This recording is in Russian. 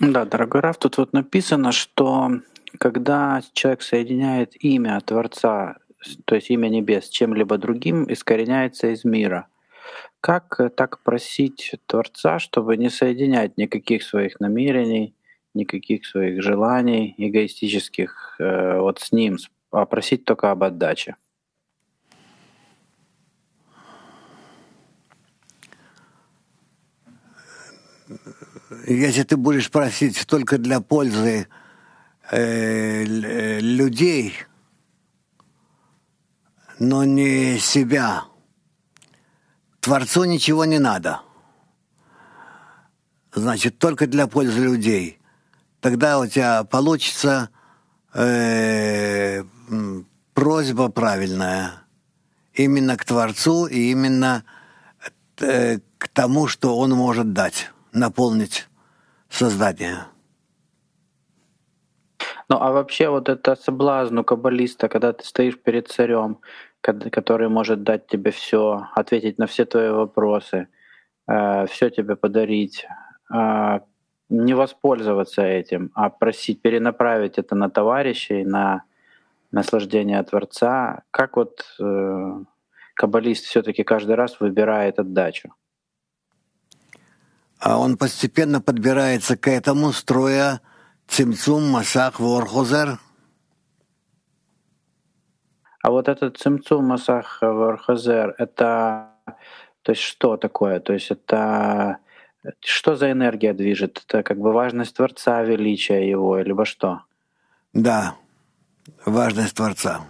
Да, дорогой Раф, тут вот написано, что когда человек соединяет имя Творца, то есть имя Небес, с чем-либо другим, искореняется из мира. Как э, так просить Творца, чтобы не соединять никаких своих намерений, никаких своих желаний эгоистических э, вот с ним, а просить только об отдаче? если ты будешь просить только для пользы э, э, людей, но не себя, Творцу ничего не надо. Значит, только для пользы людей. Тогда у тебя получится э, просьба правильная именно к Творцу и именно э, к тому, что Он может дать наполнить создание. Ну а вообще вот это соблазн у каббалиста, когда ты стоишь перед царем, который может дать тебе все, ответить на все твои вопросы, э, все тебе подарить, э, не воспользоваться этим, а просить перенаправить это на товарищей, на наслаждение Творца. Как вот э, каббалист все-таки каждый раз выбирает отдачу? А он постепенно подбирается к этому, строя цимцум, масах, ворхозер. А вот этот цимцум, масах, ворхозер, это то есть что такое? То есть это что за энергия движет? Это как бы важность Творца, величие его, либо что? Да, важность Творца.